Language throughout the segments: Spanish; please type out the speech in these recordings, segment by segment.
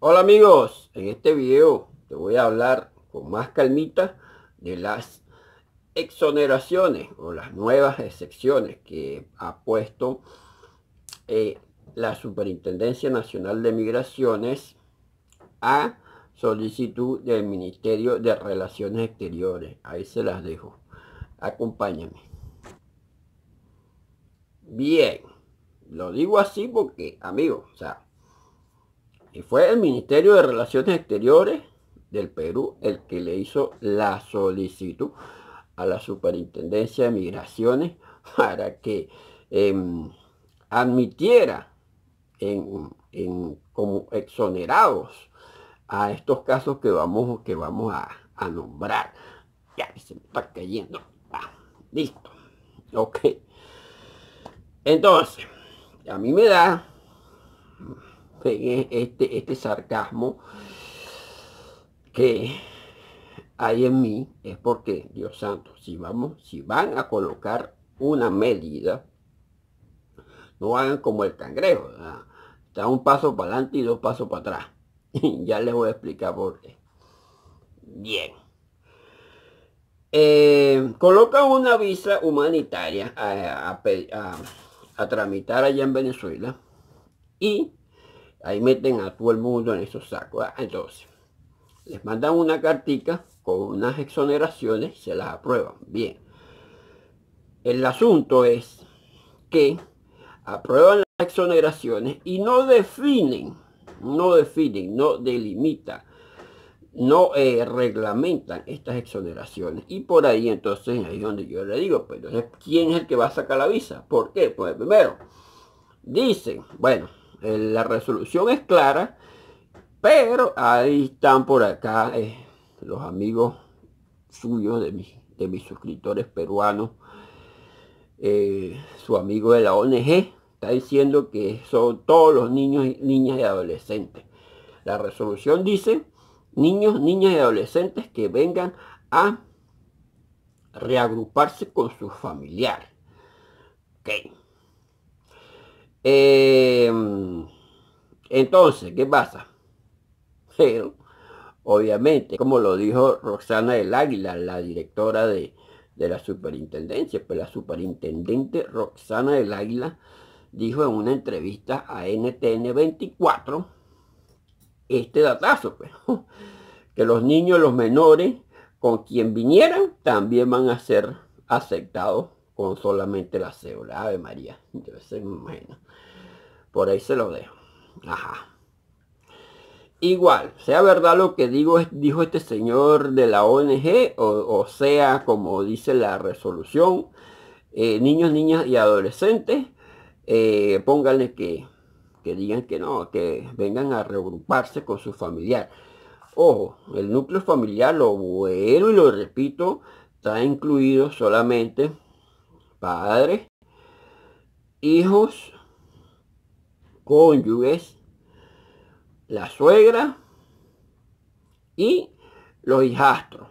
Hola amigos, en este video te voy a hablar con más calmita de las exoneraciones o las nuevas excepciones que ha puesto eh, la Superintendencia Nacional de Migraciones a solicitud del Ministerio de Relaciones Exteriores. Ahí se las dejo. Acompáñame. Bien, lo digo así porque, amigos, o sea, y fue el Ministerio de Relaciones Exteriores del Perú el que le hizo la solicitud a la Superintendencia de Migraciones para que em, admitiera en, como exonerados a estos casos que vamos, que vamos a, nombrar. Ya, se me está cayendo. Ah, listo. Ok. Entonces, a mí me da este, este sarcasmo que hay en mí es porque, Dios santo, si, vamos, si van a colocar una medida, no hagan como el cangrejo, da está un paso para adelante y dos pasos para atrás. ya les voy a explicar por qué. Bien. Eh, colocan una visa humanitaria a tramitar allá en Venezuela y Ahí meten a todo el mundo en esos sacos. Ah, entonces, les mandan una cartica con unas exoneraciones, se las aprueban. Bien. El asunto es que aprueban las exoneraciones y no definen, no definen, no delimitan, no eh, reglamentan estas exoneraciones. Y por ahí entonces ahí es donde yo le digo, pues ¿quién es el que va a sacar la visa? ¿Por qué? Pues primero, dicen, bueno, eh, la resolución es clara, pero ahí están por acá eh, los amigos suyos de mis, suscriptores peruanos. Eh, su amigo de la ONG está diciendo que son todos los niños, y niñas y adolescentes. La resolución dice niños, niñas y adolescentes que vengan a reagruparse con sus familiares. Em, entonces, ¿qué pasa? Pero, eh, obviamente, como lo dijo Roxana del Águila, la directora de, la superintendencia, pues la superintendente Roxana del Águila dijo en una entrevista a NTN24 este datazo, pues, que los niños, los menores, con quien vinieran, también van a ser aceptados con solamente la célula. Ave María. Yo Por ahí se lo dejo. Ajá. Igual, sea verdad lo que digo, dijo este señor de la ONG, o, sea, como dice la resolución, eh, niños, niñas y adolescentes, eh, pónganle que, que digan que no, que vengan a reagruparse con su familiar. Ojo, el núcleo familiar, lo bueno y lo repito, está incluido solamente padres, hijos, cónyuges, la suegra y los hijastros.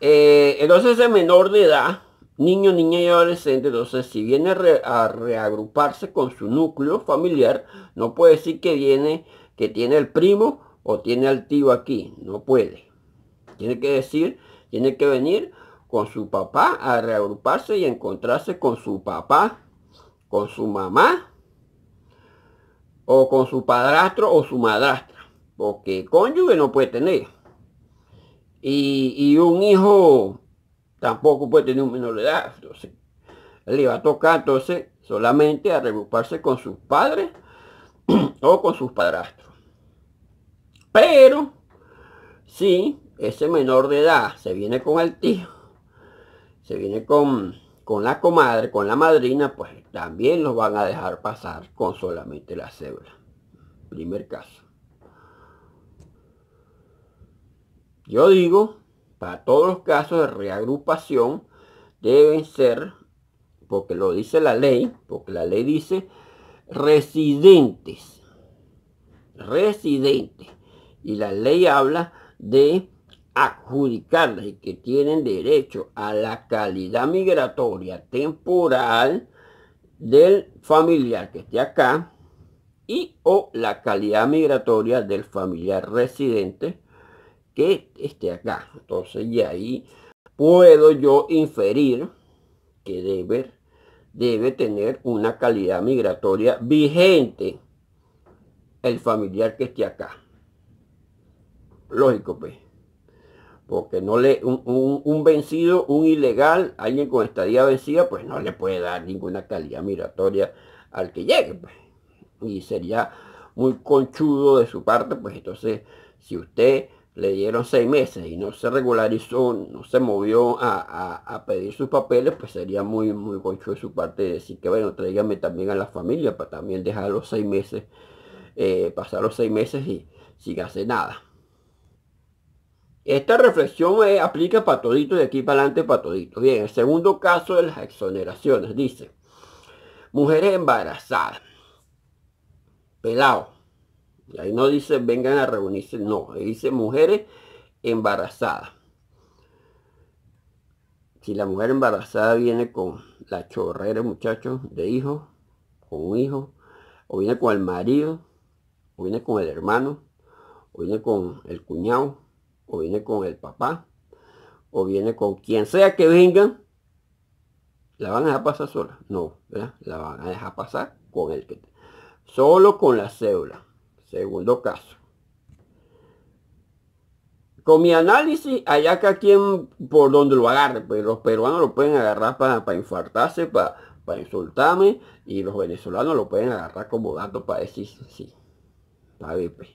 Eh, entonces, entonces el menor de edad, niño, niña y adolescente, entonces si viene a reagruparse con su núcleo familiar, no puede decir que viene, que tiene el primo o tiene al tío aquí, no puede. Tiene que decir, tiene que venir con su papá, a reagruparse y encontrarse con su papá, con su mamá, o con su padrastro o su madrastra, porque cónyuge no puede tener. Y, un hijo tampoco puede tener un menor de edad, entonces le va a tocar entonces solamente a reagruparse con sus padres o con sus padrastros. Pero, si ese menor de edad se viene con el tío, se viene con, la comadre, con la madrina, pues también los van a dejar pasar con solamente la cebra. Primer caso. Yo digo, para todos los casos de reagrupación deben ser, porque lo dice la ley, porque la ley dice residentes. Residentes. Y la ley habla de adjudicarles y que tienen derecho a la calidad migratoria temporal del familiar que esté acá y o la calidad migratoria del familiar residente que esté acá. Entonces y ahí puedo yo inferir que debe, debe tener una calidad migratoria vigente el familiar que esté acá. Lógico, pues porque no le un, vencido, un ilegal, alguien con estadía vencida, pues no le puede dar ninguna calidad migratoria al que llegue. Pues. Y sería muy conchudo de su parte, pues entonces, si usted le dieron seis meses y no se regularizó, no se movió a, pedir sus papeles, pues sería muy, muy conchudo de su parte decir que, bueno, tráigame también a la familia para también dejar los seis meses, eh, pasar los seis meses y sin hacer nada. Esta reflexión eh, aplica para todito de aquí para adelante para todito. Bien, el segundo caso de las exoneraciones dice, mujeres embarazadas, pelado. ahí no dice vengan a reunirse, no, dice mujeres embarazadas. Si la mujer embarazada viene con la chorrera, muchachos, de hijo, con un hijo, o viene con el marido, o viene con el hermano, o viene con el cuñado, o viene con el papá, o viene con quien sea que venga, la van a dejar pasar sola. No, La van a dejar pasar con el que... Solo con la cédula. Segundo caso. Con mi análisis, allá que quien por donde lo agarre, pues los peruanos lo pueden agarrar para, infartarse, para, insultarme, y los venezolanos lo pueden agarrar como dato para decir sí. Pues.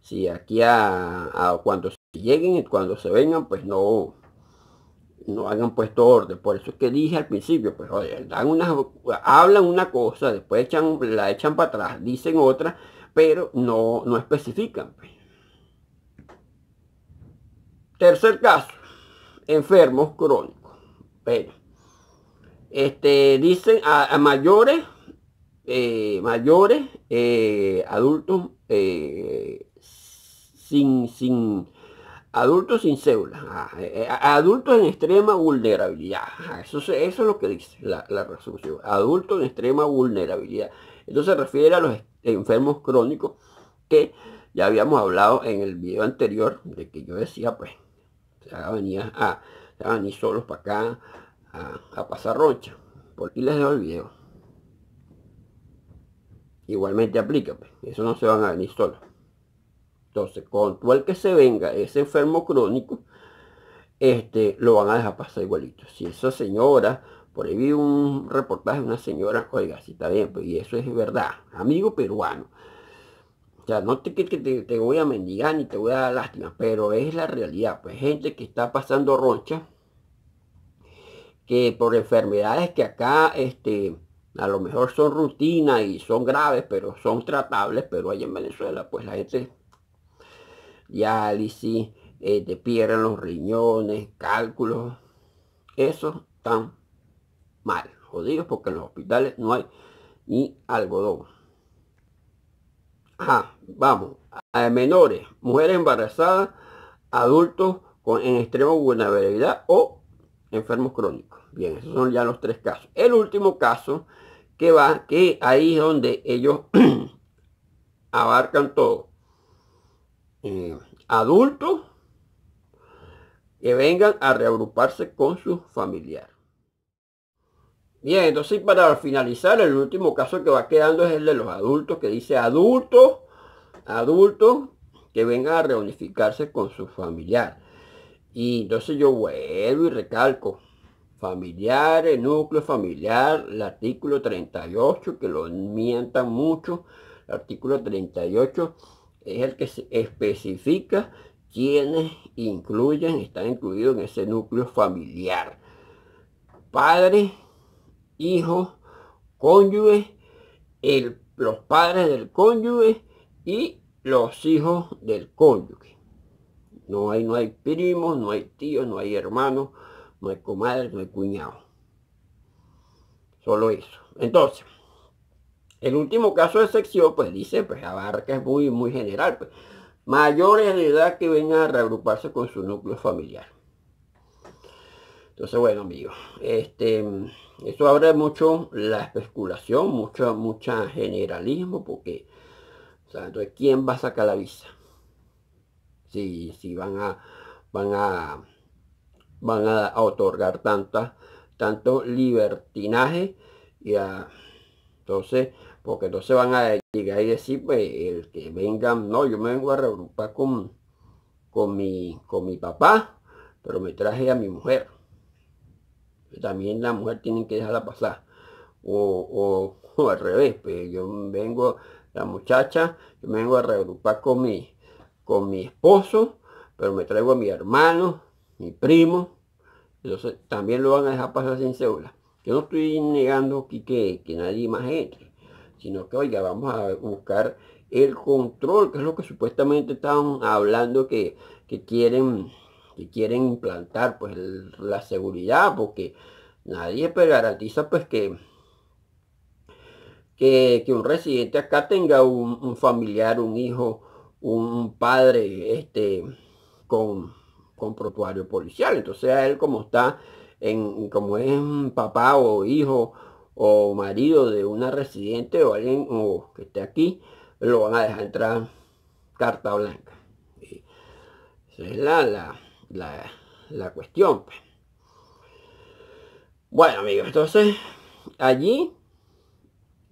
Si aquí a, a lleguen y cuando se vengan pues no no hagan puesto orden por eso es que dije al principio pues oye, dan una, hablan una cosa después echan la echan para atrás dicen otra pero no no especifican pues. tercer caso enfermos crónicos Pero este dicen a, mayores eh, mayores eh, adultos eh, sin sin Adultos sin células, ah, eh, eh, adultos en extrema vulnerabilidad, ah, eso, es lo que dice la, resolución, adultos en extrema vulnerabilidad. entonces se refiere a los enfermos crónicos que ya habíamos hablado en el video anterior de que yo decía, pues, se van a venir, solos para acá a, pasar rocha. Por aquí les dejo el video. Igualmente aplica, pues, eso no se van a venir solos. Entonces, con todo el que se venga ese enfermo crónico, este, lo van a dejar pasar igualito. Si esa señora, por ahí vi un reportaje de una señora, oiga, si está bien, pues, y eso es verdad, amigo peruano. O sea, no te, que te, voy a mendigar ni te voy a dar lástima, pero es la realidad. Pues gente que está pasando roncha, que por enfermedades que acá, este, a lo mejor son rutinas y son graves, pero son tratables, pero allá en Venezuela, pues la gente diálisis, de eh, te pierden los riñones, cálculos. Eso tan mal, jodidos, porque en los hospitales no hay ni algodón. Ajá, vamos, a menores, mujeres embarazadas, adultos con, en buena vulnerabilidad o enfermos crónicos. Bien, esos son ya los tres casos. El último caso que va, que ahí es donde ellos abarcan todo. Eh, adultos que vengan a reagruparse con su familiar Bien, entonces para finalizar, el último caso que va quedando es el de los adultos, que dice adultos, adultos que vengan a reunificarse con su familiar. Y entonces yo vuelvo y recalco, familiar, núcleo familiar, el artículo 38, que lo mientan mucho, el artículo 38 es el que se especifica quiénes incluyen, están incluidos en ese núcleo familiar. Padre, hijo, cónyuge, los padres del cónyuge y los hijos del cónyuge. No hay, no hay primos, no hay tíos, no hay hermanos, no hay comadres, no hay cuñados. Solo eso. Entonces, el último caso de sección, pues dice, pues abarca, es muy, muy general. Pues. Mayores de edad que vengan a reagruparse con su núcleo familiar. Entonces, bueno, amigos, este, eso abre mucho la especulación, mucho, mucho generalismo, porque, o sea, ¿quién va a sacar la visa? Si, si van a, van a, van a, otorgar tantas, tanto libertinaje y a, entonces, porque no se van a llegar y decir, pues, el que venga no, yo me vengo a reagrupar con, con, mi, con mi papá, pero me traje a mi mujer. También la mujer tienen que dejarla pasar. O, al revés, pues yo vengo, la muchacha, yo me vengo a reagrupar con mi, con mi esposo, pero me traigo a mi hermano, mi primo, entonces también lo van a dejar pasar sin cédula. Yo no estoy negando aquí que nadie más entre sino que, oiga, vamos a buscar el control, que es lo que supuestamente están hablando que, quieren que quieren implantar pues la seguridad porque nadie pues, garantiza pues que, que, un residente acá tenga un, familiar un hijo un padre este con con policial entonces a él como está en como es papá o hijo o marido de una residente o alguien o que esté aquí, lo van a dejar entrar carta blanca. esa es la, la, la, cuestión. Pues. Bueno, amigos, entonces allí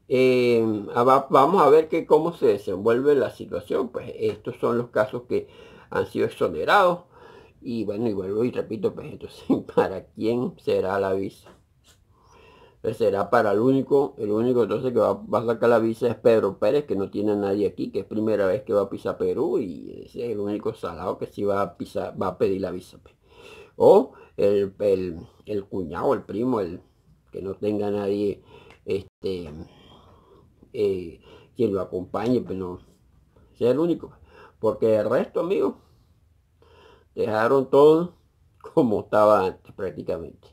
em, ah, vamos a ver que cómo se desenvuelve la situación. Pues estos son los casos que han sido exonerados. Y bueno, y vuelvo y repito, pues entonces, ¿para quién será la visa? será para el único, el único entonces que va, a sacar la visa es Pedro Pérez, que no tiene nadie aquí, que es primera vez que va a pisar Perú y ese es el único salado que si va a pisar, va a pedir la visa. Pues. O el, el, cuñado, el primo, el que no tenga nadie, este, eh, quien lo acompañe, pero pues no, sea el único. Pues. Porque el resto, amigos, dejaron todo como estaba antes prácticamente.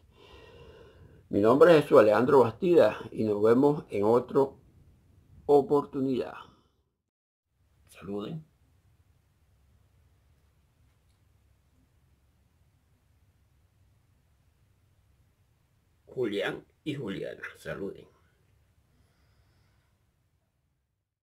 Mi nombre es Jesús Alejandro Bastida y nos vemos en otra oportunidad. Saluden. Julián y Juliana, saluden.